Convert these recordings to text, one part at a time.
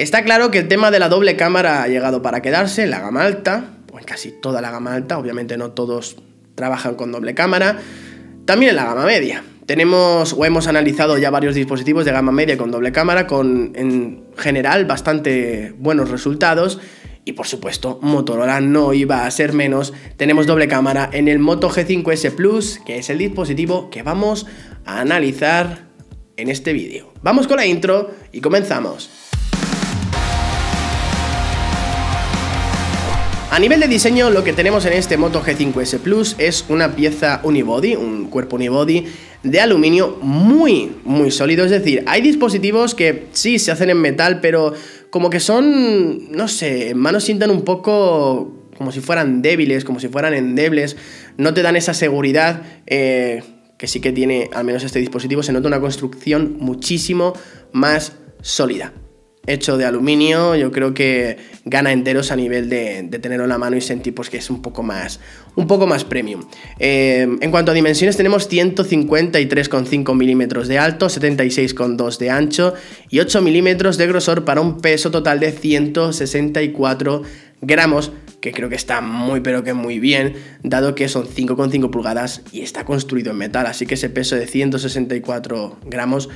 Está claro que el tema de la doble cámara ha llegado para quedarse en la gama alta, o pues en casi toda la gama alta, obviamente no todos trabajan con doble cámara, también en la gama media. Tenemos o hemos analizado ya varios dispositivos de gama media con doble cámara, con en general bastante buenos resultados. Y por supuesto, Motorola no iba a ser menos. Tenemos doble cámara en el Moto G5S Plus, que es el dispositivo que vamos a analizar en este vídeo. Vamos con la intro y comenzamos. A nivel de diseño, lo que tenemos en este Moto G5S Plus es una pieza unibody, un cuerpo unibody de aluminio muy, muy sólido. Es decir, hay dispositivos que sí se hacen en metal, pero como que son, no sé, manos sientan un poco como si fueran débiles, como si fueran endebles, no te dan esa seguridad. Eh, que sí que tiene, al menos este dispositivo, se nota una construcción muchísimo más sólida hecho de aluminio, yo creo que gana enteros a nivel de, tenerlo en la mano y sentir pues, que es un poco más, un poco más premium. Eh, en cuanto a dimensiones, tenemos 153,5 milímetros de alto, 76,2 de ancho y 8 milímetros de grosor para un peso total de 164 gramos, que creo que está muy pero que muy bien, dado que son 5,5 pulgadas y está construido en metal, así que ese peso de 164 gramos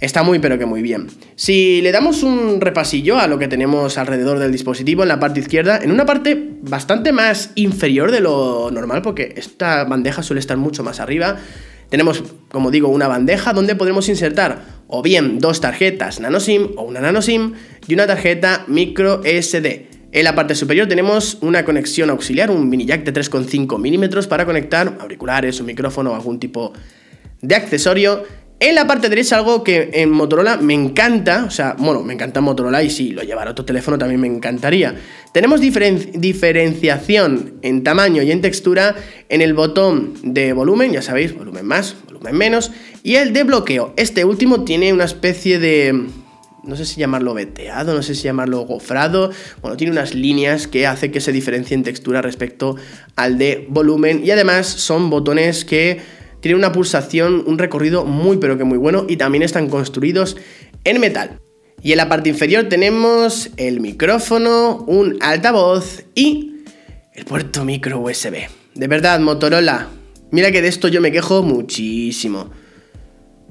Está muy pero que muy bien. Si le damos un repasillo a lo que tenemos alrededor del dispositivo en la parte izquierda, en una parte bastante más inferior de lo normal, porque esta bandeja suele estar mucho más arriba, tenemos, como digo, una bandeja donde podemos insertar o bien dos tarjetas nano SIM o una nano SIM y una tarjeta micro SD. En la parte superior tenemos una conexión auxiliar, un mini jack de 3,5 milímetros para conectar auriculares, un micrófono o algún tipo de accesorio. En la parte derecha algo que en Motorola me encanta, o sea, bueno, me encanta Motorola y si lo llevara otro teléfono también me encantaría. Tenemos diferenciación en tamaño y en textura en el botón de volumen, ya sabéis, volumen más, volumen menos, y el de bloqueo. Este último tiene una especie de no sé si llamarlo veteado, no sé si llamarlo gofrado, bueno, tiene unas líneas que hace que se diferencie en textura respecto al de volumen y además son botones que tiene una pulsación, un recorrido muy pero que muy bueno y también están construidos en metal. Y en la parte inferior tenemos el micrófono, un altavoz y el puerto micro USB. De verdad, Motorola, mira que de esto yo me quejo muchísimo.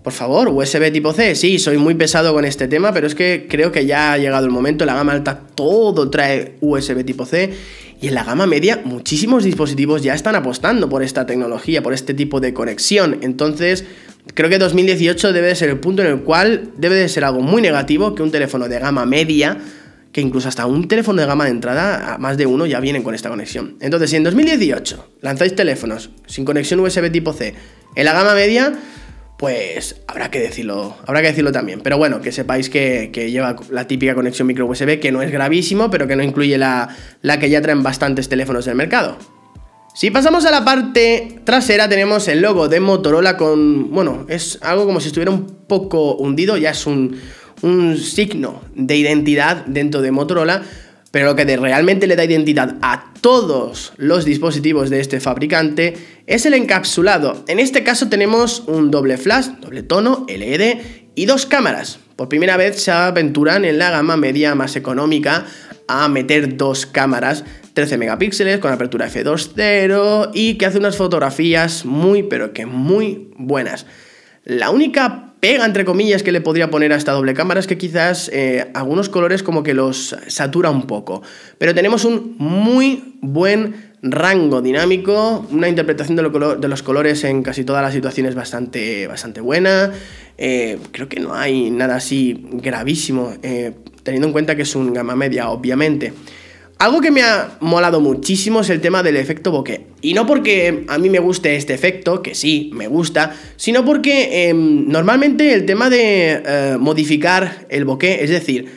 Por favor, USB tipo C. Sí, soy muy pesado con este tema, pero es que creo que ya ha llegado el momento. La gama alta todo trae USB tipo C y en la gama media muchísimos dispositivos ya están apostando por esta tecnología, por este tipo de conexión. Entonces, creo que 2018 debe de ser el punto en el cual debe de ser algo muy negativo que un teléfono de gama media que incluso hasta un teléfono de gama de entrada, más de uno ya vienen con esta conexión. Entonces, si en 2018 lanzáis teléfonos sin conexión USB tipo C en la gama media, pues habrá que decirlo, habrá que decirlo también. Pero bueno, que sepáis que, lleva la típica conexión micro USB, que no es gravísimo, pero que no incluye la, que ya traen bastantes teléfonos del mercado. Si pasamos a la parte trasera tenemos el logo de Motorola con, bueno, es algo como si estuviera un poco hundido, ya es un, un signo de identidad dentro de Motorola, pero lo que realmente le da identidad a todos los dispositivos de este fabricante es el encapsulado. En este caso tenemos un doble flash, doble tono, LED y dos cámaras. Por primera vez se aventuran en la gama media más económica a meter dos cámaras 13 megapíxeles con apertura f2.0 y que hace unas fotografías muy pero que muy buenas. La única pega, entre comillas, que le podría poner a esta doble cámara es que quizás eh, algunos colores como que los satura un poco. Pero tenemos un muy buen rango dinámico, una interpretación de, los colores en casi todas las situaciones bastante, bastante buena. Eh, creo que no hay nada así gravísimo, eh, teniendo en cuenta que es un gama media, obviamente. Algo que me ha molado muchísimo es el tema del efecto bokeh. Y no porque a mí me guste este efecto, que sí, me gusta, sino porque em, normalmente el tema de eh, modificar el bokeh, es decir,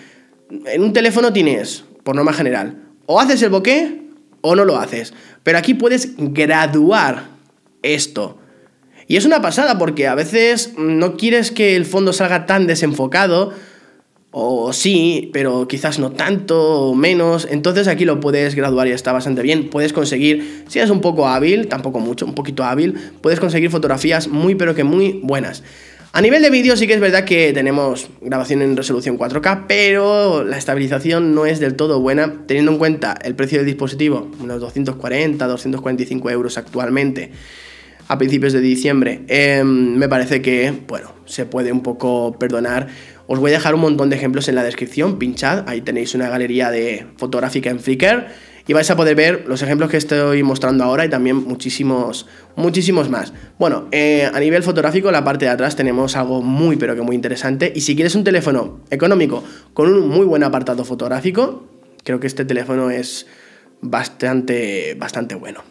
en un teléfono tienes, por norma general, o haces el bokeh o no lo haces. Pero aquí puedes graduar esto. Y es una pasada porque a veces no quieres que el fondo salga tan desenfocado o sí, pero quizás no tanto o menos. Entonces aquí lo puedes graduar y está bastante bien. Puedes conseguir, si eres un poco hábil, tampoco mucho, un poquito hábil, puedes conseguir fotografías muy pero que muy buenas. A nivel de vídeo sí que es verdad que tenemos grabación en resolución 4K, pero la estabilización no es del todo buena, teniendo en cuenta el precio del dispositivo, unos 240, 245 euros actualmente a principios de diciembre. Em, me parece que, bueno, se puede un poco perdonar os voy a dejar un montón de ejemplos en la descripción, pinchad, ahí tenéis una galería de fotográfica en Flickr y vais a poder ver los ejemplos que estoy mostrando ahora y también muchísimos, muchísimos más. Bueno, eh, a nivel fotográfico, la parte de atrás tenemos algo muy pero que muy interesante y si quieres un teléfono económico con un muy buen apartado fotográfico, creo que este teléfono es bastante, bastante bueno.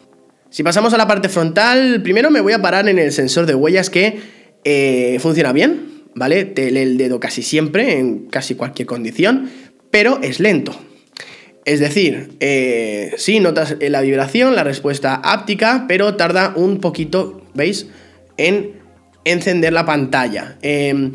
Si pasamos a la parte frontal, primero me voy a parar en el sensor de huellas que eh, funciona bien, ¿vale? Te el dedo casi siempre, en casi cualquier condición, pero es lento. Es decir, eh, sí notas eh, la vibración, la respuesta áptica, pero tarda un poquito, ¿veis? En encender la pantalla. Em,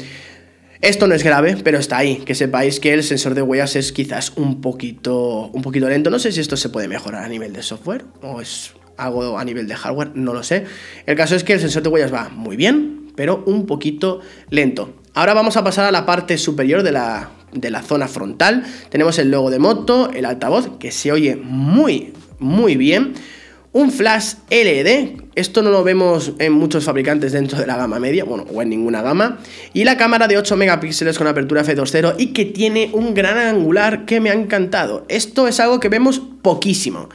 esto no es grave, pero está ahí. Que sepáis que el sensor de huellas es quizás un poquito, un poquito lento. No sé si esto se puede mejorar a nivel de software o es algo a nivel de hardware, no lo sé. El caso es que el sensor de huellas va muy bien, pero un poquito lento. Ahora vamos a pasar a la parte superior de la, zona frontal. Tenemos el logo de moto, el altavoz, que se oye muy, muy bien. Un flash LED, esto no lo vemos en muchos fabricantes dentro de la gama media, bueno, o en ninguna gama. Y la cámara de 8 megapíxeles con apertura f2.0 y que tiene un gran angular que me ha encantado. Esto es algo que vemos poquísimo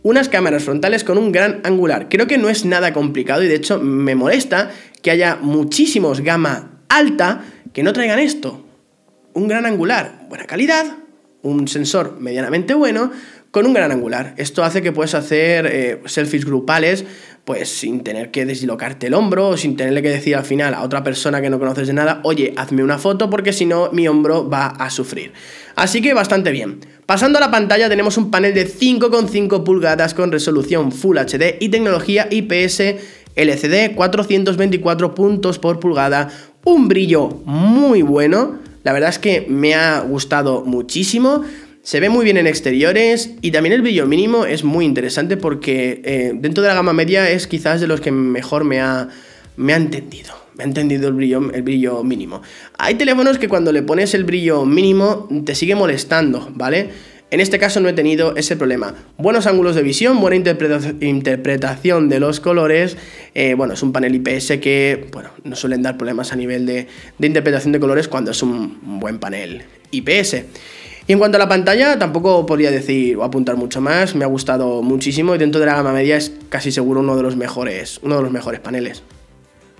unas cámaras frontales con un gran angular. Creo que no es nada complicado y de hecho me molesta que haya muchísimos gama alta que no traigan esto. Un gran angular, buena calidad, un sensor medianamente bueno, con un gran angular. Esto hace que puedes hacer eh, selfies grupales, pues sin tener que deslocarte el hombro, o sin tenerle que decir al final a otra persona que no conoces de nada, oye, hazme una foto porque si no mi hombro va a sufrir. Así que bastante bien. Pasando a la pantalla tenemos un panel de 5,5 pulgadas con resolución Full HD y tecnología IPS LCD, 424 puntos por pulgada, un brillo muy bueno, la verdad es que me ha gustado muchísimo. Se ve muy bien en exteriores y también el brillo mínimo es muy interesante porque eh, dentro de la gama media es quizás de los que mejor me ha, me ha entendido. Me ha entendido el brillo, el brillo mínimo. Hay teléfonos que cuando le pones el brillo mínimo te sigue molestando, ¿vale? En este caso no he tenido ese problema. Buenos ángulos de visión, buena interpretación de los colores. Eh, bueno, es un panel IPS que bueno, no suelen dar problemas a nivel de, interpretación de colores cuando es un buen panel IPS. Y en cuanto a la pantalla, tampoco podría decir o apuntar mucho más. Me ha gustado muchísimo y dentro de la gama media es casi seguro uno de los mejores, uno de los mejores paneles.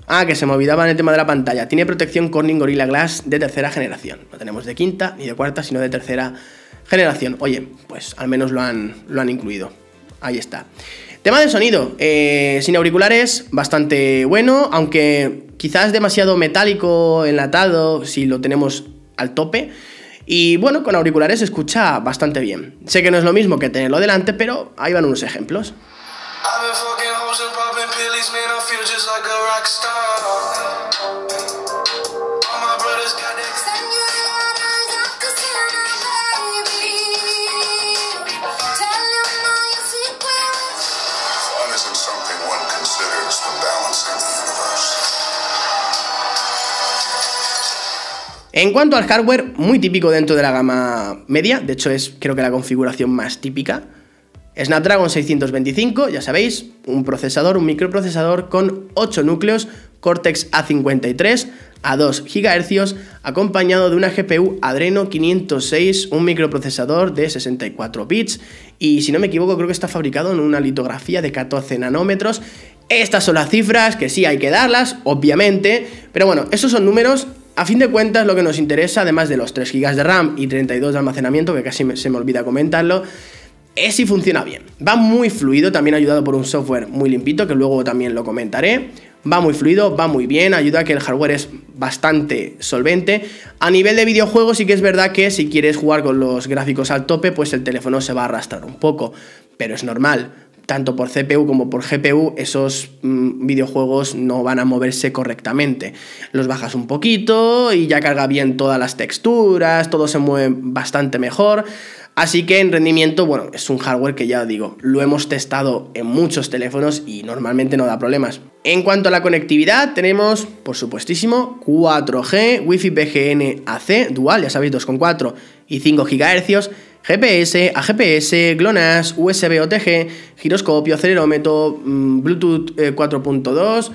Ah, que se me olvidaba en el tema de la pantalla. Tiene protección Corning Gorilla Glass de tercera generación. No tenemos de quinta ni de cuarta, sino de tercera generación generación. Oye, pues al menos lo han, lo han incluido. Ahí está. Tema de sonido. Eh, sin auriculares, bastante bueno, aunque quizás demasiado metálico, enlatado, si lo tenemos al tope. Y bueno, con auriculares se escucha bastante bien. Sé que no es lo mismo que tenerlo delante, pero ahí van unos ejemplos. En cuanto al hardware, muy típico dentro de la gama media, de hecho es creo que la configuración más típica. Snapdragon 625, ya sabéis, un procesador, un microprocesador con 8 núcleos, Cortex A53 a 2 GHz, acompañado de una GPU Adreno 506, un microprocesador de 64 bits y si no me equivoco creo que está fabricado en una litografía de 14 nanómetros. Estas son las cifras que sí hay que darlas, obviamente, pero bueno, esos son números a fin de cuentas, lo que nos interesa, además de los 3 GB de RAM y 32 de almacenamiento, que casi se me olvida comentarlo, es si funciona bien. Va muy fluido, también ayudado por un software muy limpito, que luego también lo comentaré. Va muy fluido, va muy bien, ayuda a que el hardware es bastante solvente. A nivel de videojuegos sí que es verdad que si quieres jugar con los gráficos al tope, pues el teléfono se va a arrastrar un poco, pero es normal tanto por CPU como por GPU, esos mm, videojuegos no van a moverse correctamente. Los bajas un poquito y ya carga bien todas las texturas, todo se mueve bastante mejor. Así que en rendimiento, bueno, es un hardware que ya digo, lo hemos testado en muchos teléfonos y normalmente no da problemas. En cuanto a la conectividad, tenemos, por supuestísimo, 4G, Wi-Fi BGN AC dual, ya sabéis, 2.4 y 5 GHz, GPS, AGPS, GLONASS, USB OTG, giroscopio, acelerómetro, mm, Bluetooth 4.2, eh,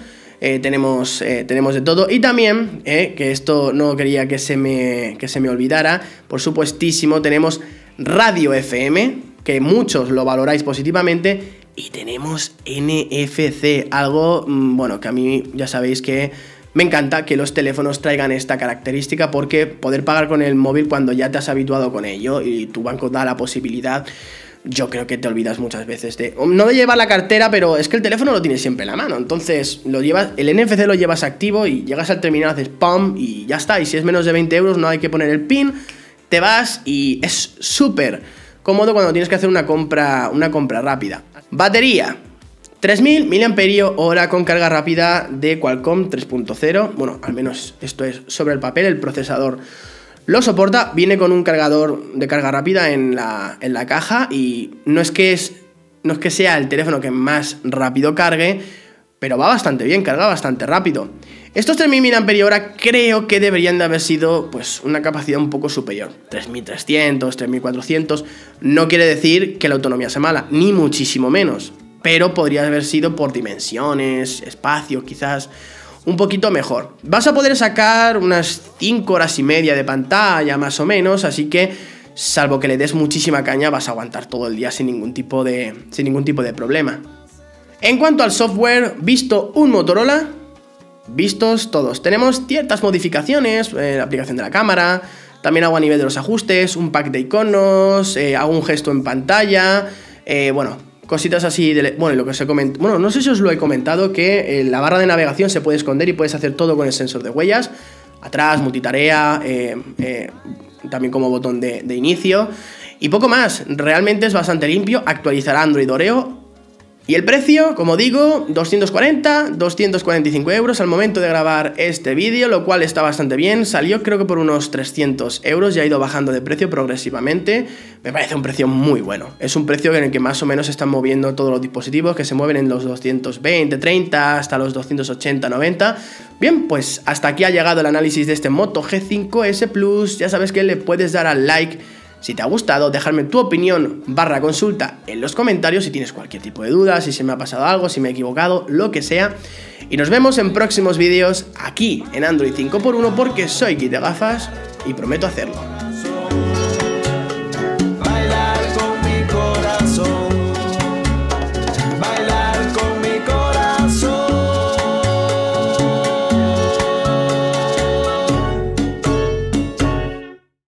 eh, tenemos, eh, tenemos de todo. Y también, que esto no quería que se, me, que se me olvidara, por supuestísimo, tenemos radio FM, que muchos lo valoráis positivamente, y tenemos NFC, algo, mm, bueno, que a mí ya sabéis que me encanta que los teléfonos traigan esta característica porque poder pagar con el móvil cuando ya te has habituado con ello y tu banco da la posibilidad yo creo que te olvidas muchas veces de. No de llevar la cartera, pero es que el teléfono lo tienes siempre en la mano. Entonces, lo llevas, el NFC lo llevas activo y llegas al terminal, haces pam y ya está. Y si es menos de 20 euros, no hay que poner el pin, te vas y es súper cómodo cuando tienes que hacer una compra, una compra rápida. Batería. 3000 mAh con carga rápida de Qualcomm 3.0. Bueno, al menos esto es sobre el papel, el procesador lo soporta. Viene con un cargador de carga rápida en la, caja y no es, que es, no es que sea el teléfono que más rápido cargue, pero va bastante bien, carga bastante rápido. Estos 3.000 mAh creo que deberían de haber sido pues, una capacidad un poco superior. 3.300, 3.400. No quiere decir que la autonomía sea mala, ni muchísimo menos pero podría haber sido por dimensiones, espacio, quizás un poquito mejor. Vas a poder sacar unas 5 horas y media de pantalla, más o menos, así que salvo que le des muchísima caña, vas a aguantar todo el día sin ningún tipo de, sin ningún tipo de problema. En cuanto al software, visto un Motorola, vistos todos. Tenemos ciertas modificaciones, eh, la aplicación de la cámara, también hago a nivel de los ajustes, un pack de iconos, eh, hago un gesto en pantalla, eh, bueno, cositas así de, bueno lo que se bueno no sé si os lo he comentado que eh, la barra de navegación se puede esconder y puedes hacer todo con el sensor de huellas atrás multitarea eh, eh, también como botón de, inicio y poco más realmente es bastante limpio Actualizar Android Oreo y el precio, como digo, 240, 245 euros al momento de grabar este vídeo, lo cual está bastante bien. Salió creo que por unos 300 euros, ya ha ido bajando de precio progresivamente. Me parece un precio muy bueno. Es un precio en el que más o menos se están moviendo todos los dispositivos, que se mueven en los 220, 30, hasta los 280, 90. Bien, pues hasta aquí ha llegado el análisis de este Moto G5S Plus. Ya sabes que le puedes dar al like si te ha gustado, dejarme tu opinión barra consulta en los comentarios si tienes cualquier tipo de duda, si se me ha pasado algo, si me he equivocado, lo que sea. Y nos vemos en próximos vídeos aquí en Android 5x1 porque soy Kit de Gafas y prometo hacerlo.